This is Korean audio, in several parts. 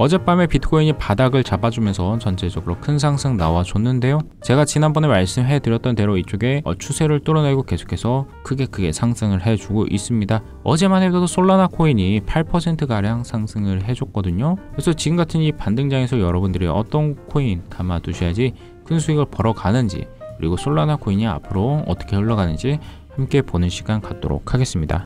어젯밤에 비트코인이 바닥을 잡아주면서 전체적으로 큰 상승 나와줬는데요. 제가 지난번에 말씀해드렸던 대로 이쪽에 어, 추세를 뚫어내고 계속해서 크게 크게 상승을 해주고 있습니다. 어제만 해도 솔라나 코인이 8%가량 상승을 해줬거든요. 그래서 지금 같은 이 반등장에서 여러분들이 어떤 코인 담아두셔야지 큰 수익을 벌어가는지 그리고 솔라나 코인이 앞으로 어떻게 흘러가는지 함께 보는 시간 갖도록 하겠습니다.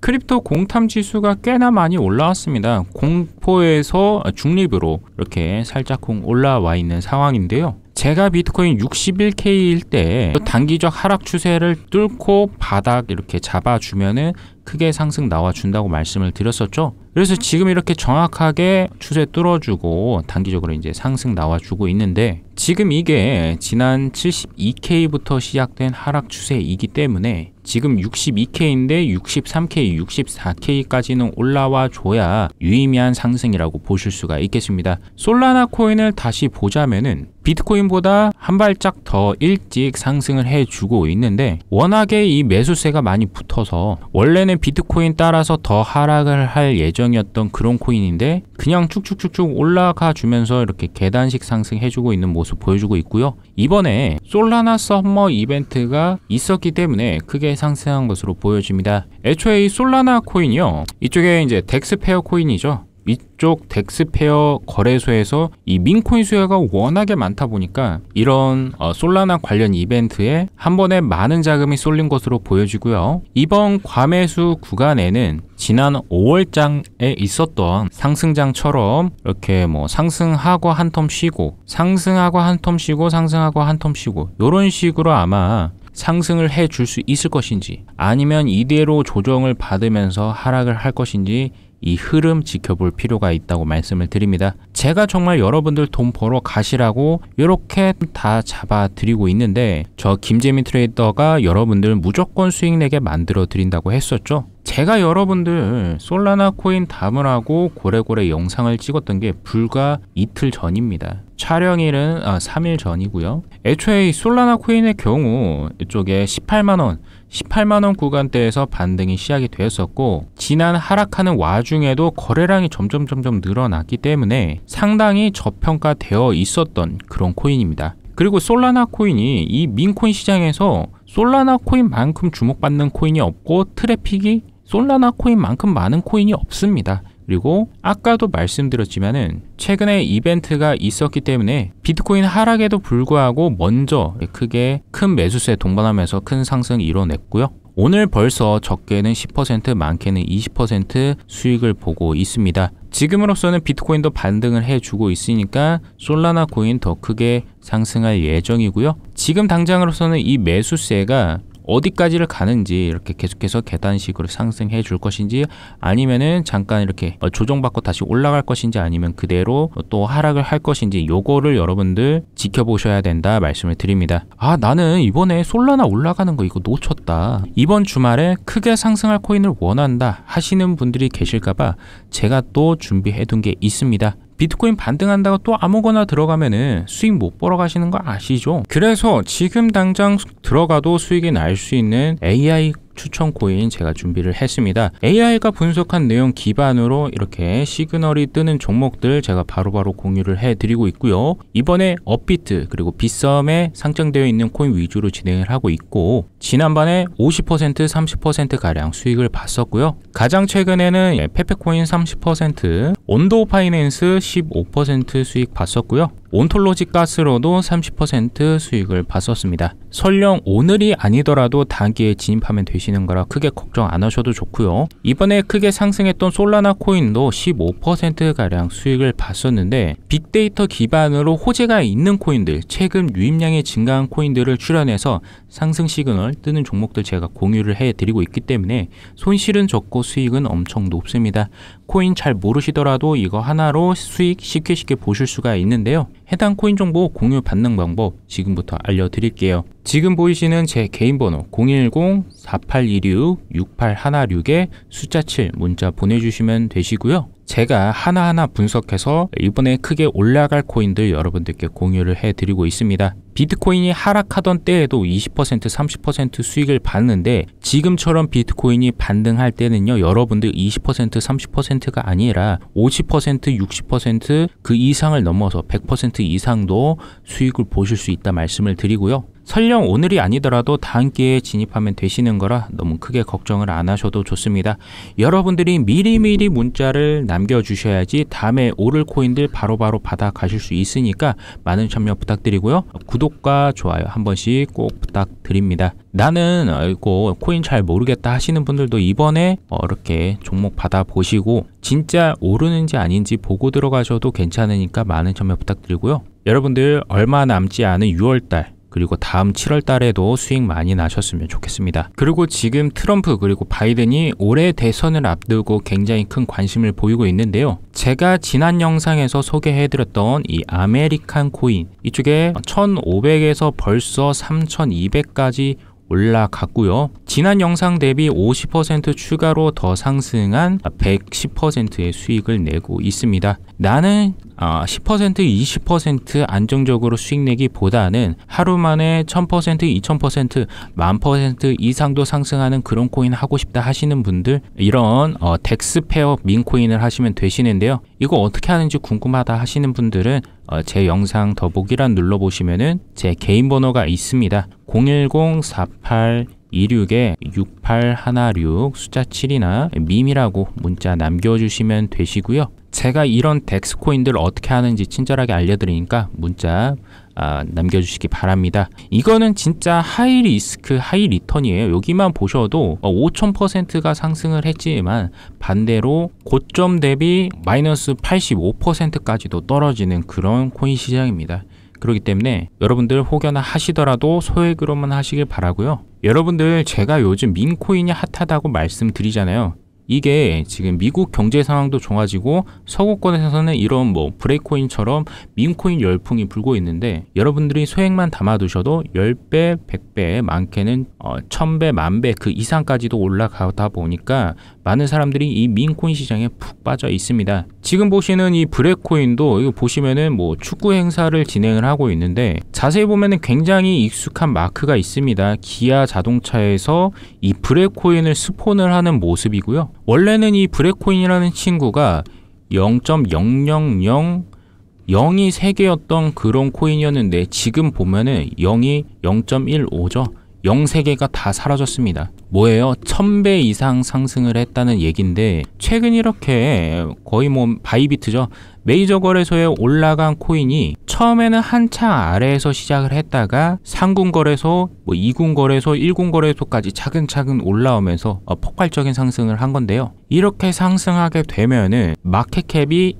크립토 공탐 지수가 꽤나 많이 올라왔습니다. 공포에서 중립으로 이렇게 살짝쿵 올라와 있는 상황인데요. 제가 비트코인 61K일 때 단기적 하락 추세를 뚫고 바닥 이렇게 잡아주면은 크게 상승 나와준다고 말씀을 드렸었죠. 그래서 지금 이렇게 정확하게 추세 뚫어주고 단기적으로 이제 상승 나와주고 있는데 지금 이게 지난 72K부터 시작된 하락 추세이기 때문에 지금 62K인데 63K, 64K까지는 올라와 줘야 유의미한 상승이라고 보실 수가 있겠습니다. 솔라나 코인을 다시 보자면은 비트코인보다 한 발짝 더 일찍 상승을 보장을 해주고 있는데 워낙에 이 매수세가 많이 붙어서 원래는 비트코인 따라서 더 하락을 할 예정이었던 그런 코인인데 그냥 쭉쭉쭉쭉 올라가 주면서 이렇게 계단식 상승해주고 있는 모습 보여주고 있고요. 이번에 솔라나 서머 이벤트가 있었기 때문에 크게 상승한 것으로 보여집니다. 애초에 이 솔라나 코인이요. 이쪽에 이제 덱스페어 코인이죠. 이쪽 덱스페어 거래소에서 이 민코인 수요가 워낙에 많다 보니까 이런 어 솔라나 관련 이벤트에 한 번에 많은 자금이 쏠린 것으로 보여지고요. 이번 과매수 구간에는 지난 5월장에 있었던 상승장처럼 이렇게 뭐 상승하고 한 텀 쉬고 상승하고 한 텀 쉬고 상승하고 한 텀 쉬고 이런 식으로 아마 상승을 해 줄 수 있을 것인지 아니면 이대로 조정을 받으면서 하락을 할 것인지 이 흐름 지켜볼 필요가 있다고 말씀을 드립니다. 제가 정말 여러분들 돈 벌어 가시라고 이렇게 다 잡아드리고 있는데 저 김재민 트레이더가 여러분들 무조건 수익 내게 만들어 드린다고 했었죠. 제가 여러분들 솔라나 코인 다문하고 고래고래 영상을 찍었던 게 불과 이틀 전입니다. 촬영일은 아, 3일 전이고요. 애초에 솔라나 코인의 경우 이쪽에 18만원 18만원 구간대에서 반등이 시작이 되었었고 지난 하락하는 와중에도 거래량이 점점 점점 늘어났기 때문에 상당히 저평가되어 있었던 그런 코인입니다. 그리고 솔라나 코인이 이 민코인 시장에서 솔라나 코인만큼 주목받는 코인이 없고 트래픽이 솔라나 코인만큼 많은 코인이 없습니다. 그리고 아까도 말씀드렸지만은 최근에 이벤트가 있었기 때문에 비트코인 하락에도 불구하고 먼저 크게 큰 매수세 동반하면서 큰 상승 이뤄냈고요. 오늘 벌써 적게는 10% 많게는 20% 수익을 보고 있습니다. 지금으로서는 비트코인도 반등을 해주고 있으니까 솔라나 코인 더 크게 상승할 예정이고요. 지금 당장으로서는 이 매수세가 어디까지를 가는지 이렇게 계속해서 계단식으로 상승해 줄 것인지 아니면은 잠깐 이렇게 어, 조정받고 다시 올라갈 것인지 아니면 그대로 또 하락을 할 것인지 요거를 여러분들 지켜보셔야 된다 말씀을 드립니다 아 나는 이번에 솔라나 올라가는 거 이거 놓쳤다 이번 주말에 크게 상승할 코인을 원한다 하시는 분들이 계실까봐 제가 또 준비해 둔 게 있습니다 비트코인 반등한다고 또 아무거나 들어가면은 수익 못 벌어 가시는 거 아시죠? 그래서 지금 당장 들어가도 수익이 날 수 있는 AI 추천 코인 제가 준비를 했습니다. AI가 분석한 내용 기반으로 이렇게 시그널이 뜨는 종목들 제가 바로바로 바로 공유를 해드리고 있고요. 이번에 업비트 그리고 빗썸에 상장되어 있는 코인 위주로 진행을 하고 있고 지난번에 50% 30%가량 수익을 봤었고요. 가장 최근에는 예, 페페코인 30%, 온도 파이낸스 15% 수익 봤었고요. 온톨로지 가스로도 30% 수익을 봤었습니다. 설령 오늘이 아니더라도 단기에 진입하면 되시는 거라 크게 걱정 안 하셔도 좋고요. 이번에 크게 상승했던 솔라나 코인도 15%가량 수익을 봤었는데 빅데이터 기반으로 호재가 있는 코인들, 최근 유입량이 증가한 코인들을 출연해서 상승 시그널 뜨는 종목들 제가 공유를 해드리고 있기 때문에 손실은 적고 수익은 엄청 높습니다. 코인잘 모르시더라도 이거 하나로 수익 쉽게 쉽게 보실 수가 있는데요. 해당 코인 정보 공유 받는 방법 지금부터 알려드릴게요. 지금 보이시는 제 개인 번호 010-4816-6816에 숫자 7 문자 보내주시면 되시고요. 제가 하나하나 분석해서 이번에 크게 올라갈 코인들 여러분들께 공유를 해드리고 있습니다. 비트코인이 하락하던 때에도 20% 30% 수익을 받는데 지금처럼 비트코인이 반등할 때는요 여러분들 20% 30%가 아니라 50% 60%그 이상을 넘어서 100% 이상도 수익을 보실 수 있다 말씀을 드리고요 설령 오늘이 아니더라도 다음 기회에 진입하면 되시는 거라 너무 크게 걱정을 안 하셔도 좋습니다. 여러분들이 미리미리 문자를 남겨주셔야지 다음에 오를 코인들 바로바로 받아 가실 수 있으니까 많은 참여 부탁드리고요. 구독과 좋아요 한 번씩 꼭 부탁드립니다. 나는 알고 코인 잘 모르겠다 하시는 분들도 이번에 이렇게 종목 받아보시고 진짜 오르는지 아닌지 보고 들어가셔도 괜찮으니까 많은 참여 부탁드리고요. 여러분들 얼마 남지 않은 6월달 그리고 다음 7월 달에도 수익 많이 나셨으면 좋겠습니다. 그리고 지금 트럼프 그리고 바이든이 올해 대선을 앞두고 굉장히 큰 관심을 보이고 있는데요. 제가 지난 영상에서 소개해드렸던 이 아메리칸 코인 이쪽에 1,500에서 벌써 3,200까지 올라갔고요. 지난 영상 대비 50% 추가로 더 상승한 110%의 수익을 내고 있습니다. 나는 10% 아, 20% 안정적으로 수익 내기보다는 하루 만에 1000% 2000% 1000% 이상도 상승하는 그런 코인 하고 싶다 하시는 분들 이런 어, 덱스페어 민코인을 하시면 되시는데요. 이거 어떻게 하는지 궁금하다 하시는 분들은 어, 제 영상 더보기란 눌러보시면은 제 개인 번호가 있습니다. 010-4826-6816 숫자 7이나 밈이라고 문자 남겨주시면 되시고요. 제가 이런 덱스코인들 어떻게 하는지 친절하게 알려드리니까 문자 아, 남겨주시기 바랍니다. 이거는 진짜 하이 리스크 하이 리턴이에요. 여기만 보셔도 5,000%가 어, 상승을 했지만 반대로 고점 대비 마이너스 85%까지도 떨어지는 그런 코인 시장입니다. 그렇기 때문에 여러분들 혹여나 하시더라도 소액으로만 하시길 바라고요. 여러분들 제가 요즘 민코인이 핫하다고 말씀드리잖아요. 이게 지금 미국 경제 상황도 좋아지고 서구권에서는 이런 뭐 브레이코인처럼 민코인 열풍이 불고 있는데 여러분들이 소액만 담아두셔도 10배, 100배, 많게는 어, 1000배, 만 배 그 이상까지도 올라가다 보니까 많은 사람들이 이 민코인 시장에 푹 빠져 있습니다. 지금 보시는 이브랙코인도 이거 보시면은 뭐 축구 행사를 진행을 하고 있는데 자세히 보면은 굉장히 익숙한 마크가 있습니다. 기아 자동차에서 이브랙코인을 스폰을 하는 모습이고요. 원래는 이브랙코인이라는 친구가 0.000 0이 3개였던 그런 코인이었는데 지금 보면은 0이 0.15죠. 영세계가다 사라졌습니다. 뭐예요? 1배 이상 상승을 했다는 얘기인데 최근 이렇게 거의 뭐 바이비트죠. 메이저 거래소에 올라간 코인이 처음에는 한창 아래에서 시작을 했다가 상군 거래소, 뭐 2군 거래소, 1군 거래소까지 차근차근 올라오면서 어, 폭발적인 상승을 한 건데요. 이렇게 상승하게 되면은 마켓캡이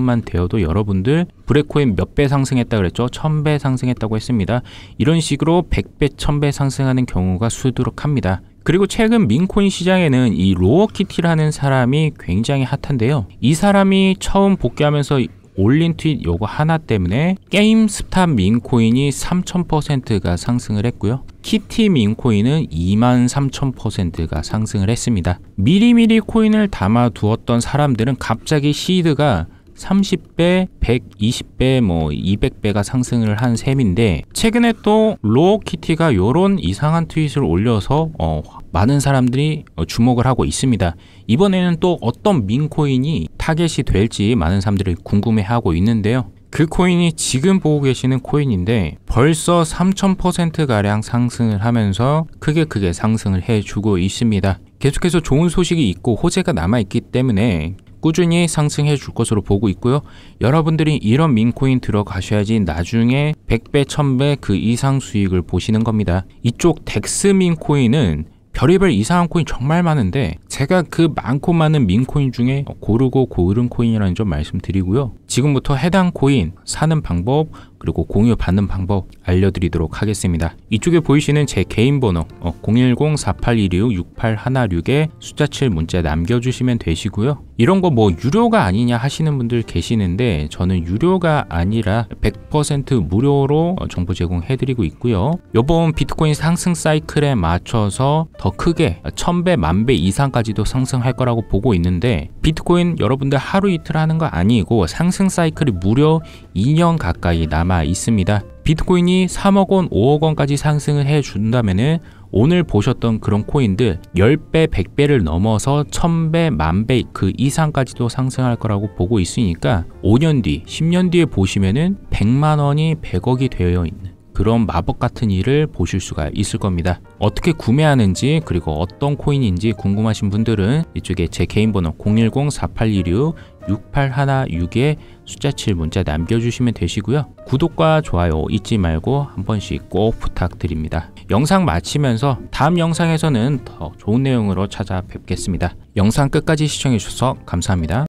1빌리언만 되어도 여러분들 브레코인 몇 배 상승했다 그랬죠? 1000배 상승했다고 했습니다. 이런 식으로 100배, 1000배 상승하는 경우가 수두룩합니다. 그리고 최근 민코인 시장에는 이 로어키티라는 사람이 굉장히 핫한데요. 이 사람이 처음 복귀하면서 올린 트윗 요거 하나 때문에 게임 스탑 민코인이 3000%가 상승을 했고요. 키티 민코인은 23000%가 상승을 했습니다. 미리미리 코인을 담아 두었던 사람들은 갑자기 시드가 30배, 120배, 뭐 200배가 상승을 한 셈인데 최근에 또 로우키티가 요런 이상한 트윗을 올려서 어, 많은 사람들이 어, 주목을 하고 있습니다. 이번에는 또 어떤 민코인이 타겟이 될지 많은 사람들이 궁금해하고 있는데요. 그 코인이 지금 보고 계시는 코인인데 벌써 3000%가량 상승을 하면서 크게 크게 상승을 해주고 있습니다. 계속해서 좋은 소식이 있고 호재가 남아있기 때문에 꾸준히 상승해 줄 것으로 보고 있고요. 여러분들이 이런 민코인 들어가셔야지 나중에 100배, 1000배 그 이상 수익을 보시는 겁니다. 이쪽 덱스 민코인은 별의별 이상한 코인 정말 많은데 제가 그 많고 많은 민코인 중에 고르고 고른 코인이라는 점 말씀드리고요. 지금부터 해당 코인 사는 방법, 그리고 공유 받는 방법 알려드리도록 하겠습니다. 이쪽에 보이시는 제 개인 번호 0 1 0 4 8 2 6 6 8 1 6에 숫자 7 문자 남겨주시면 되시고요. 이런 거 뭐 유료가 아니냐 하시는 분들 계시는데 저는 유료가 아니라 100% 무료로 어, 정보 제공해드리고 있고요. 이번 비트코인 상승 사이클에 맞춰서 더 크게 1000배, 1000배 이상까지도 상승할 거라고 보고 있는데 비트코인 여러분들 하루 이틀 하는 거 아니고 상승 사이클이 무려 2년 가까이 남아 남아 있습니다. 비트코인이 3억 원, 5억 원까지 상승을 해준다면은 오늘 보셨던 그런 코인들 10배, 100배를 넘어서 1000배, 만배 그 이상까지도 상승할 거라고 보고 있으니까 5년 뒤, 10년 뒤에 보시면은 100만 원이 100억이 되어 있는 그런 마법 같은 일을 보실 수가 있을 겁니다. 어떻게 구매하는지 그리고 어떤 코인인지 궁금하신 분들은 이쪽에 제 개인 번호 010-4816 6816에 숫자 7 문자 남겨주시면 되시고요. 구독과 좋아요 잊지 말고 한 번씩 꼭 부탁드립니다. 영상 마치면서 다음 영상에서는 더 좋은 내용으로 찾아뵙겠습니다. 영상 끝까지 시청해주셔서 감사합니다.